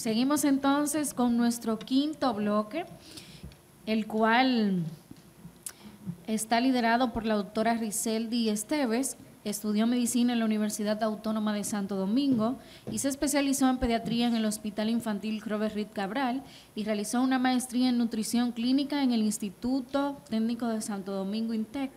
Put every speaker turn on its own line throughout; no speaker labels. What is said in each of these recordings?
Seguimos entonces con nuestro quinto bloque, el cual está liderado por la doctora Rizeldi Esteves. Estudió medicina en la Universidad Autónoma de Santo Domingo y se especializó en pediatría en el Hospital Infantil Robert Reed Cabral y realizó una maestría en nutrición clínica en el Instituto Técnico de Santo Domingo INTEC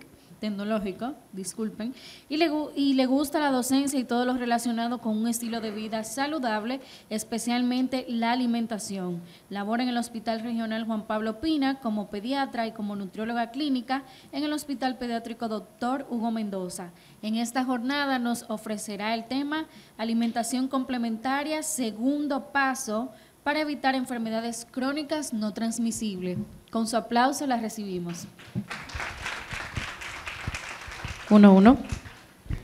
tecnológico, disculpen, y le, y le gusta la docencia y todo lo relacionado con un estilo de vida saludable, especialmente la alimentación. Labora en el Hospital Regional Juan Pablo Pina como pediatra y como nutrióloga clínica en el Hospital Pediátrico Doctor Hugo Mendoza. En esta jornada nos ofrecerá el tema alimentación complementaria, segundo paso para evitar enfermedades crónicas no transmisibles. Con su aplauso la recibimos. Uno a uno.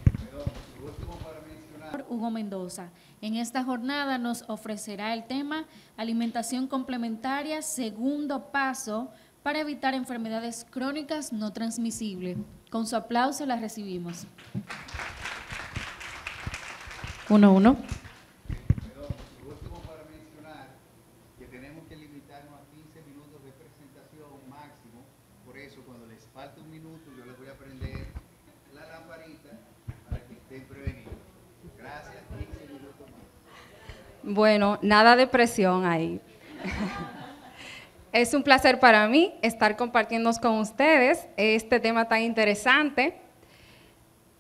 Perdón, último para mencionar. Hugo Mendoza, en esta jornada nos ofrecerá el tema Alimentación Complementaria, segundo paso para evitar enfermedades crónicas no transmisibles. Con su aplauso la recibimos. Perdón, su último para mencionar que tenemos que limitarnos a 15 minutos de presentación máximo. Por eso cuando les falta un minuto, yo les...
Bueno, nada de presión ahí. es un placer para mí estar compartiendo con ustedes este tema tan interesante.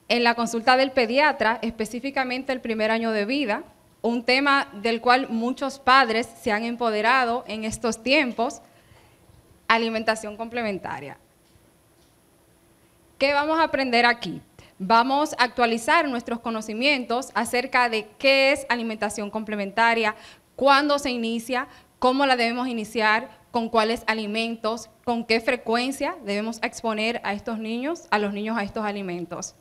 En la consulta del pediatra, específicamente el primer año de vida, un tema del cual muchos padres se han empoderado en estos tiempos, alimentación complementaria. ¿Qué vamos a aprender aquí? Vamos a actualizar nuestros conocimientos acerca de qué es alimentación complementaria, cuándo se inicia, cómo la debemos iniciar, con cuáles alimentos, con qué frecuencia debemos exponer a estos niños, a los niños a estos alimentos.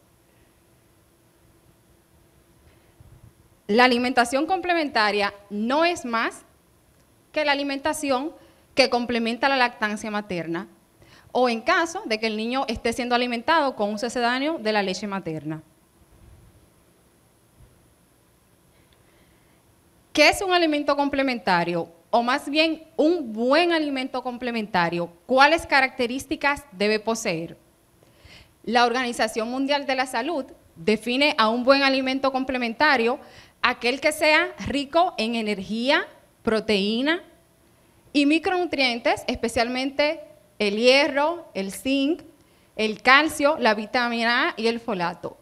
La alimentación complementaria no es más que la alimentación que complementa la lactancia materna o en caso de que el niño esté siendo alimentado con un cesáneo de la leche materna. ¿Qué es un alimento complementario? O más bien, un buen alimento complementario. ¿Cuáles características debe poseer? La Organización Mundial de la Salud define a un buen alimento complementario aquel que sea rico en energía, proteína y micronutrientes, especialmente el hierro, el zinc, el calcio, la vitamina A y el folato.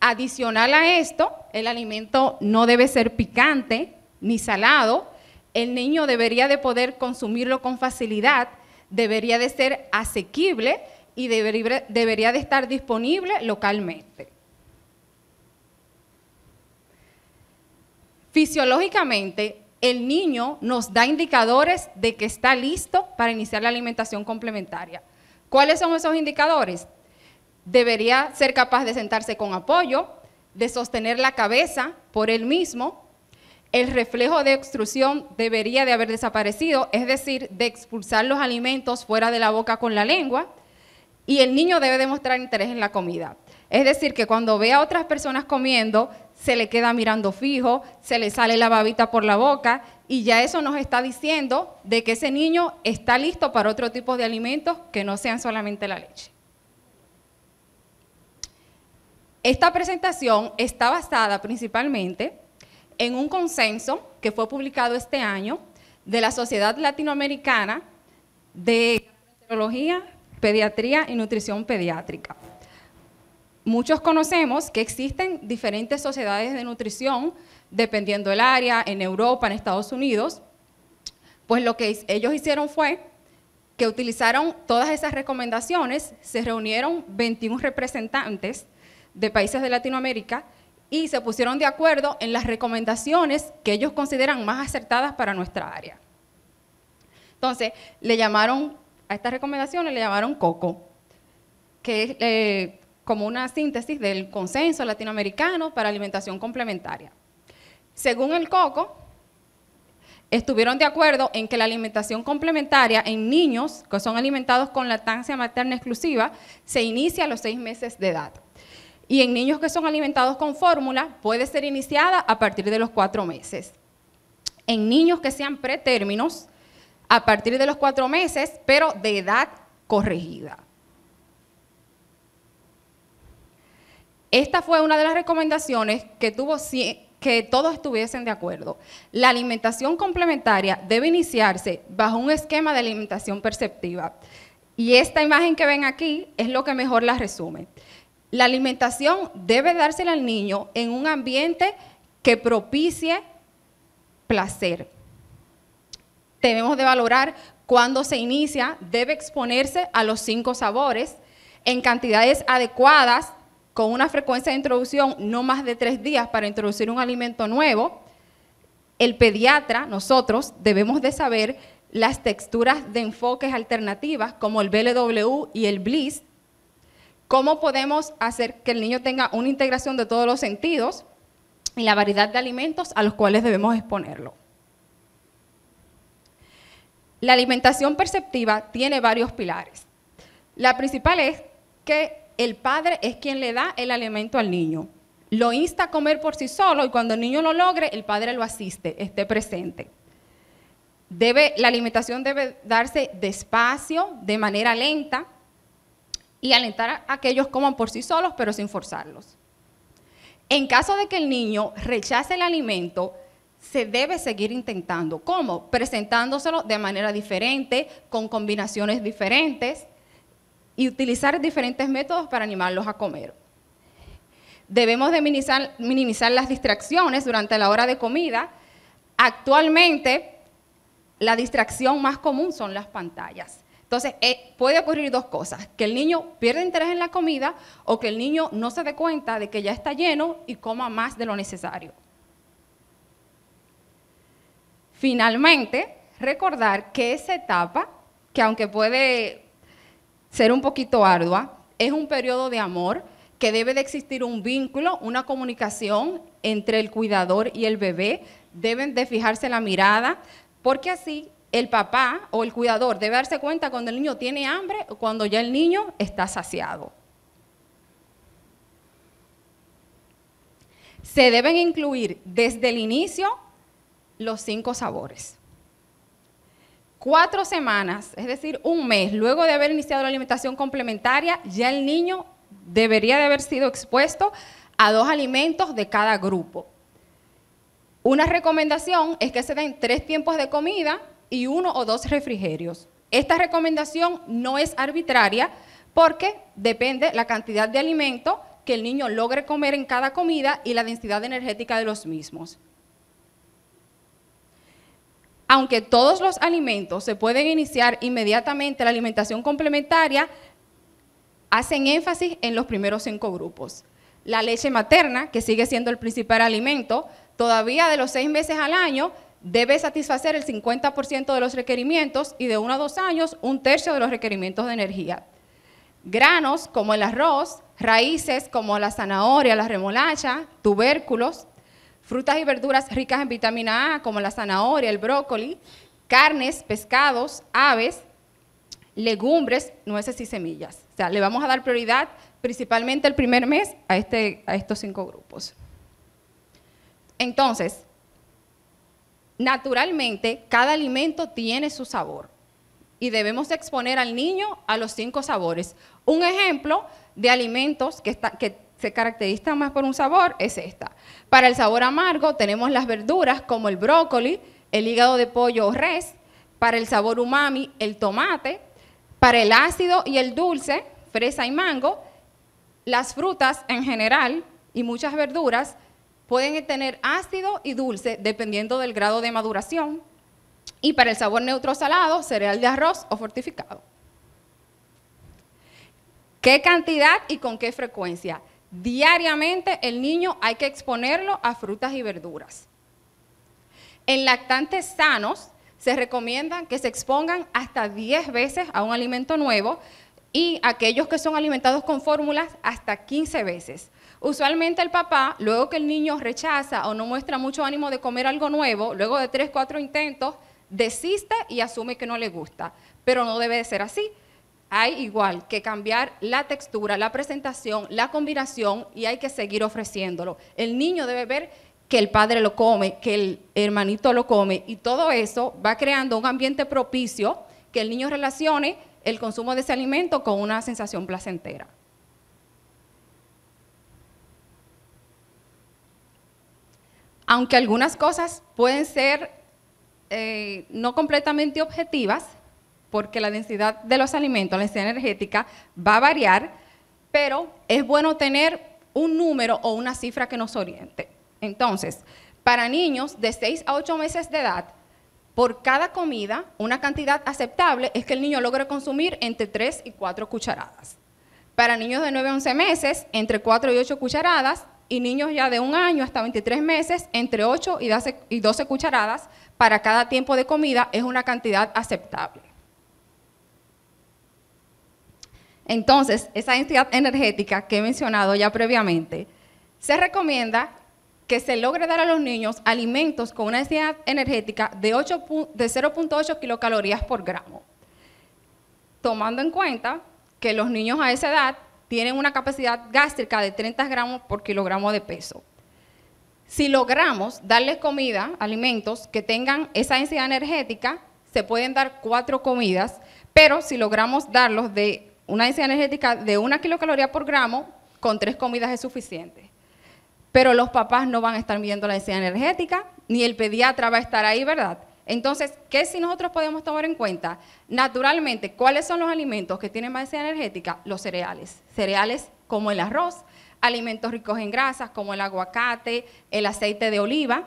Adicional a esto, el alimento no debe ser picante ni salado. El niño debería de poder consumirlo con facilidad, debería de ser asequible y debería de estar disponible localmente. Fisiológicamente, el niño nos da indicadores de que está listo para iniciar la alimentación complementaria. ¿Cuáles son esos indicadores? Debería ser capaz de sentarse con apoyo, de sostener la cabeza por él mismo, el reflejo de obstrucción debería de haber desaparecido, es decir, de expulsar los alimentos fuera de la boca con la lengua, y el niño debe demostrar interés en la comida. Es decir, que cuando ve a otras personas comiendo, se le queda mirando fijo, se le sale la babita por la boca y ya eso nos está diciendo de que ese niño está listo para otro tipo de alimentos que no sean solamente la leche. Esta presentación está basada principalmente en un consenso que fue publicado este año de la Sociedad Latinoamericana de Pediatría y Nutrición Pediátrica muchos conocemos que existen diferentes sociedades de nutrición, dependiendo del área, en Europa, en Estados Unidos. Pues lo que ellos hicieron fue que utilizaron todas esas recomendaciones, se reunieron 21 representantes de países de Latinoamérica y se pusieron de acuerdo en las recomendaciones que ellos consideran más acertadas para nuestra área. Entonces, le llamaron, a estas recomendaciones le llamaron COCO, que eh, como una síntesis del consenso latinoamericano para alimentación complementaria. Según el COCO, estuvieron de acuerdo en que la alimentación complementaria en niños que son alimentados con lactancia materna exclusiva se inicia a los seis meses de edad. Y en niños que son alimentados con fórmula puede ser iniciada a partir de los cuatro meses. En niños que sean pretérminos, a partir de los cuatro meses, pero de edad corregida. Esta fue una de las recomendaciones que tuvo que todos estuviesen de acuerdo. La alimentación complementaria debe iniciarse bajo un esquema de alimentación perceptiva. Y esta imagen que ven aquí es lo que mejor la resume. La alimentación debe dársela al niño en un ambiente que propicie placer. Debemos de valorar cuándo se inicia, debe exponerse a los cinco sabores en cantidades adecuadas con una frecuencia de introducción no más de tres días para introducir un alimento nuevo, el pediatra, nosotros, debemos de saber las texturas de enfoques alternativas como el BLW y el Bliss, cómo podemos hacer que el niño tenga una integración de todos los sentidos y la variedad de alimentos a los cuales debemos exponerlo. La alimentación perceptiva tiene varios pilares. La principal es que el padre es quien le da el alimento al niño. Lo insta a comer por sí solo y cuando el niño lo logre, el padre lo asiste, esté presente. Debe, la alimentación debe darse despacio, de manera lenta, y alentar a que ellos coman por sí solos, pero sin forzarlos. En caso de que el niño rechace el alimento, se debe seguir intentando. ¿Cómo? Presentándoselo de manera diferente, con combinaciones diferentes, y utilizar diferentes métodos para animarlos a comer. Debemos de minimizar, las distracciones durante la hora de comida. Actualmente, la distracción más común son las pantallas. Entonces, eh, puede ocurrir dos cosas, que el niño pierda interés en la comida o que el niño no se dé cuenta de que ya está lleno y coma más de lo necesario. Finalmente, recordar que esa etapa, que aunque puede ser un poquito ardua. Es un periodo de amor que debe de existir un vínculo, una comunicación entre el cuidador y el bebé. Deben de fijarse la mirada, porque así el papá o el cuidador debe darse cuenta cuando el niño tiene hambre o cuando ya el niño está saciado. Se deben incluir desde el inicio los cinco sabores cuatro semanas, es decir, un mes, luego de haber iniciado la alimentación complementaria, ya el niño debería de haber sido expuesto a dos alimentos de cada grupo. Una recomendación es que se den tres tiempos de comida y uno o dos refrigerios. Esta recomendación no es arbitraria porque depende la cantidad de alimento que el niño logre comer en cada comida y la densidad energética de los mismos aunque todos los alimentos se pueden iniciar inmediatamente la alimentación complementaria, hacen énfasis en los primeros cinco grupos. La leche materna, que sigue siendo el principal alimento, todavía de los seis meses al año debe satisfacer el 50% de los requerimientos y de uno a dos años un tercio de los requerimientos de energía. Granos como el arroz, raíces como la zanahoria, la remolacha, tubérculos, frutas y verduras ricas en vitamina A, como la zanahoria, el brócoli, carnes, pescados, aves, legumbres, nueces y semillas. O sea, le vamos a dar prioridad principalmente el primer mes a, este, a estos cinco grupos. Entonces, naturalmente, cada alimento tiene su sabor y debemos exponer al niño a los cinco sabores. Un ejemplo de alimentos que, que se caracterizan más por un sabor es esta. Para el sabor amargo tenemos las verduras como el brócoli, el hígado de pollo o res. Para el sabor umami, el tomate. Para el ácido y el dulce, fresa y mango. Las frutas en general y muchas verduras pueden tener ácido y dulce dependiendo del grado de maduración. Y para el sabor neutro salado, cereal de arroz o fortificado. ¿Qué cantidad y con qué frecuencia? Diariamente el niño hay que exponerlo a frutas y verduras. En lactantes sanos se recomienda que se expongan hasta 10 veces a un alimento nuevo y aquellos que son alimentados con fórmulas hasta 15 veces. Usualmente el papá, luego que el niño rechaza o no muestra mucho ánimo de comer algo nuevo, luego de 3, 4 intentos, desiste y asume que no le gusta. Pero no debe de ser así hay igual que cambiar la textura, la presentación, la combinación y hay que seguir ofreciéndolo. El niño debe ver que el padre lo come, que el hermanito lo come y todo eso va creando un ambiente propicio que el niño relacione el consumo de ese alimento con una sensación placentera. Aunque algunas cosas pueden ser eh, no completamente objetivas, porque la densidad de los alimentos, la densidad energética, va a variar, pero es bueno tener un número o una cifra que nos oriente. Entonces, para niños de 6 a 8 meses de edad, por cada comida, una cantidad aceptable es que el niño logre consumir entre 3 y 4 cucharadas. Para niños de 9 a 11 meses, entre 4 y 8 cucharadas. Y niños ya de un año hasta 23 meses, entre 8 y 12 cucharadas para cada tiempo de comida es una cantidad aceptable. Entonces, esa densidad energética que he mencionado ya previamente, se recomienda que se logre dar a los niños alimentos con una densidad energética de, de 0.8 kilocalorías por gramo, tomando en cuenta que los niños a esa edad tienen una capacidad gástrica de 30 gramos por kilogramo de peso. Si logramos darles comida, alimentos que tengan esa densidad energética, se pueden dar cuatro comidas, pero si logramos darlos de una densidad energética de una kilocaloría por gramo con tres comidas es suficiente. Pero los papás no van a estar midiendo la densidad energética, ni el pediatra va a estar ahí, ¿verdad? Entonces, ¿qué si nosotros podemos tomar en cuenta? Naturalmente, ¿cuáles son los alimentos que tienen más densidad energética? Los cereales. Cereales como el arroz, alimentos ricos en grasas como el aguacate, el aceite de oliva.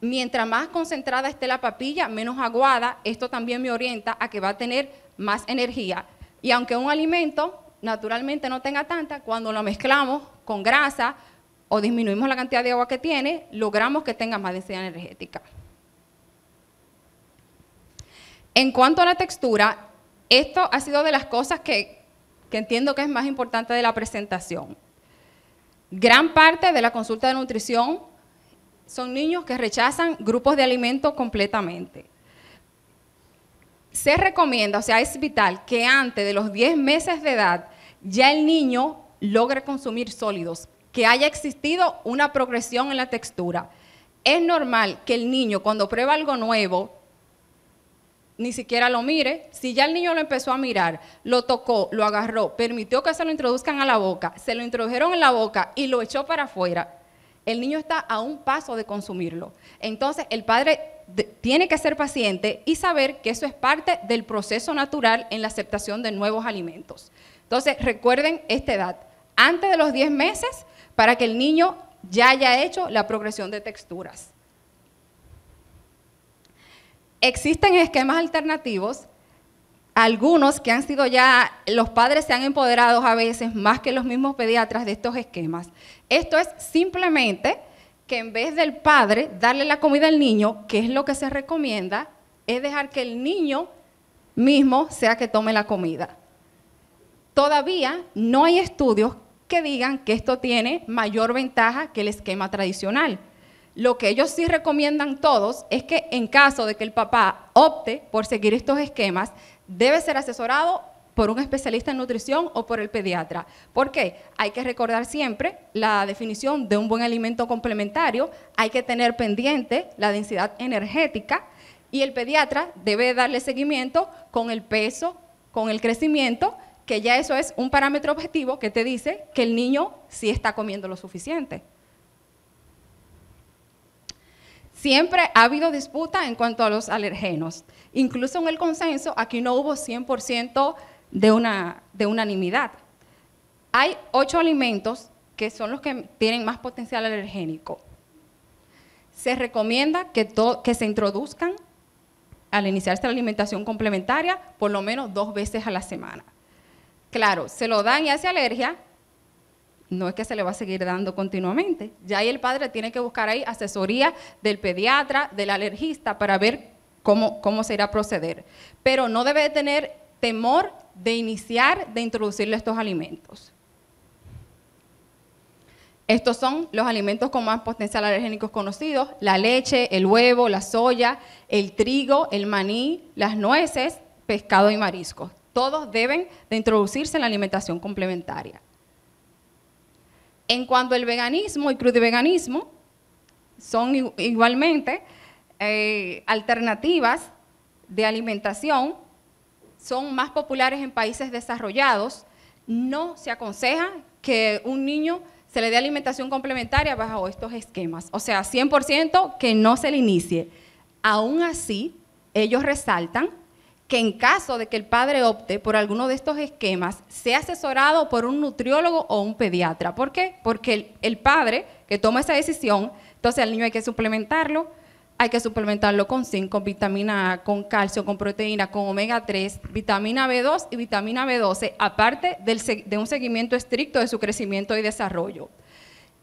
Mientras más concentrada esté la papilla, menos aguada, esto también me orienta a que va a tener más energía. Y aunque un alimento naturalmente no tenga tanta, cuando lo mezclamos con grasa o disminuimos la cantidad de agua que tiene, logramos que tenga más densidad energética. En cuanto a la textura, esto ha sido de las cosas que, que entiendo que es más importante de la presentación. Gran parte de la consulta de nutrición son niños que rechazan grupos de alimentos completamente se recomienda, o sea, es vital que antes de los 10 meses de edad ya el niño logre consumir sólidos, que haya existido una progresión en la textura. Es normal que el niño cuando prueba algo nuevo ni siquiera lo mire. Si ya el niño lo empezó a mirar, lo tocó, lo agarró, permitió que se lo introduzcan a la boca, se lo introdujeron en la boca y lo echó para afuera, el niño está a un paso de consumirlo. Entonces, el padre tiene que ser paciente y saber que eso es parte del proceso natural en la aceptación de nuevos alimentos. Entonces, recuerden esta edad, antes de los 10 meses, para que el niño ya haya hecho la progresión de texturas. Existen esquemas alternativos algunos que han sido ya, los padres se han empoderado a veces más que los mismos pediatras de estos esquemas. Esto es simplemente que en vez del padre darle la comida al niño, que es lo que se recomienda, es dejar que el niño mismo sea que tome la comida. Todavía no hay estudios que digan que esto tiene mayor ventaja que el esquema tradicional. Lo que ellos sí recomiendan todos es que en caso de que el papá opte por seguir estos esquemas, debe ser asesorado por un especialista en nutrición o por el pediatra. ¿Por qué? Hay que recordar siempre la definición de un buen alimento complementario, hay que tener pendiente la densidad energética y el pediatra debe darle seguimiento con el peso, con el crecimiento, que ya eso es un parámetro objetivo que te dice que el niño sí está comiendo lo suficiente. Siempre ha habido disputa en cuanto a los alergenos. Incluso en el consenso, aquí no hubo 100% de, una, unanimidad. Hay ocho alimentos que son los que tienen más potencial alergénico. Se recomienda que, que se introduzcan al iniciarse la alimentación complementaria por lo menos dos veces a la semana. Claro, se lo dan y hace alergia, no es que se le va a seguir dando continuamente. Ya ahí el padre tiene que buscar ahí asesoría del pediatra, del alergista, para ver cómo, cómo se irá a proceder. Pero no debe tener temor de iniciar, de introducirle estos alimentos. Estos son los alimentos con más potencial alergénico conocidos, la leche, el huevo, la soya, el trigo, el maní, las nueces, pescado y mariscos. Todos deben de introducirse en la alimentación complementaria. En cuanto el veganismo y crudiveganismo, son igualmente eh, alternativas de alimentación, son más populares en países desarrollados. No se aconseja que un niño se le dé alimentación complementaria bajo estos esquemas. O sea, 100% que no se le inicie. Aún así, ellos resaltan que en caso de que el padre opte por alguno de estos esquemas, sea asesorado por un nutriólogo o un pediatra. ¿Por qué? Porque el, padre que toma esa decisión, entonces al niño hay que suplementarlo, hay que suplementarlo con zinc, con vitamina A, con calcio, con proteína, con omega 3, vitamina B2 y vitamina B12, aparte de un seguimiento estricto de su crecimiento y desarrollo.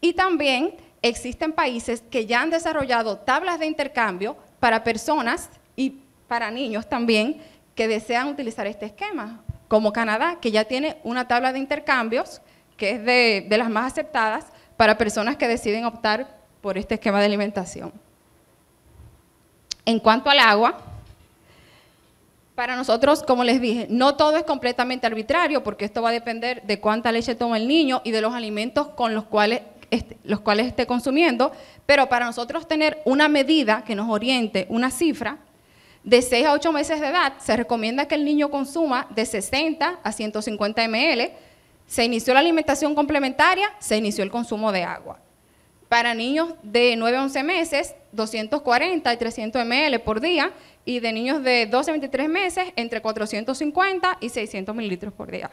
Y también existen países que ya han desarrollado tablas de intercambio para personas y para niños también que desean utilizar este esquema, como Canadá, que ya tiene una tabla de intercambios que es de, las más aceptadas para personas que deciden optar por este esquema de alimentación. En cuanto al agua, para nosotros, como les dije, no todo es completamente arbitrario, porque esto va a depender de cuánta leche toma el niño y de los alimentos con los cuales este, los cuales esté consumiendo, pero para nosotros tener una medida que nos oriente, una cifra, de 6 a 8 meses de edad, se recomienda que el niño consuma de 60 a 150 ml. Se inició la alimentación complementaria, se inició el consumo de agua. Para niños de 9 a 11 meses, 240 y 300 ml por día. Y de niños de 12 a 23 meses, entre 450 y 600 mililitros por día.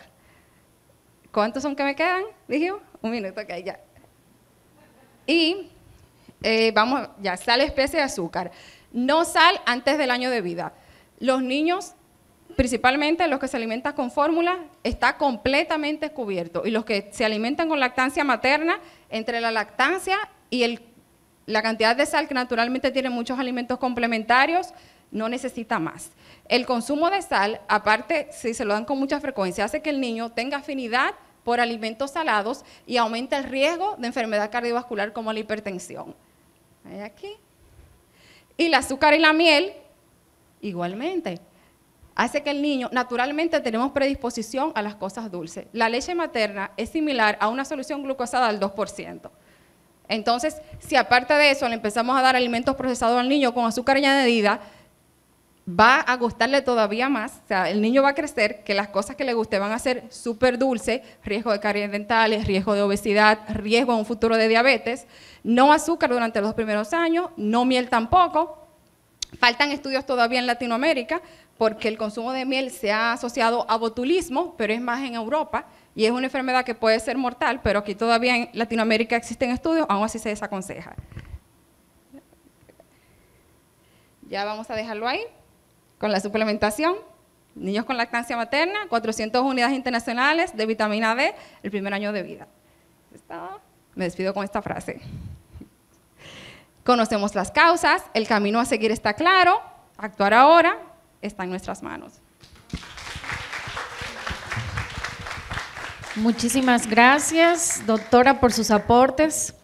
¿Cuántos son que me quedan? Dijo, un minuto, que ya. Y eh, vamos, ya sale especie de azúcar. No sal antes del año de vida. Los niños, principalmente los que se alimentan con fórmula, está completamente cubierto. Y los que se alimentan con lactancia materna, entre la lactancia y la cantidad de sal que naturalmente tienen muchos alimentos complementarios, no necesita más. El consumo de sal, aparte, si se lo dan con mucha frecuencia, hace que el niño tenga afinidad por alimentos salados y aumenta el riesgo de enfermedad cardiovascular como la hipertensión. aquí? Y el azúcar y la miel, igualmente. Hace que el niño, naturalmente tenemos predisposición a las cosas dulces. La leche materna es similar a una solución glucosada al 2%. Entonces, si aparte de eso le empezamos a dar alimentos procesados al niño con azúcar añadida, va a gustarle todavía más, o sea, el niño va a crecer, que las cosas que le guste van a ser súper dulces, riesgo de caries dentales, riesgo de obesidad, riesgo a un futuro de diabetes, no azúcar durante los primeros años, no miel tampoco. Faltan estudios todavía en Latinoamérica porque el consumo de miel se ha asociado a botulismo, pero es más en Europa y es una enfermedad que puede ser mortal, pero aquí todavía en Latinoamérica existen estudios, aún así se desaconseja. Ya vamos a dejarlo ahí con la suplementación, niños con lactancia materna, 400 unidades internacionales de vitamina D el primer año de vida. Me despido con esta frase. Conocemos las causas, el camino a seguir está claro, actuar ahora está en nuestras manos.
Muchísimas gracias, doctora, por sus aportes.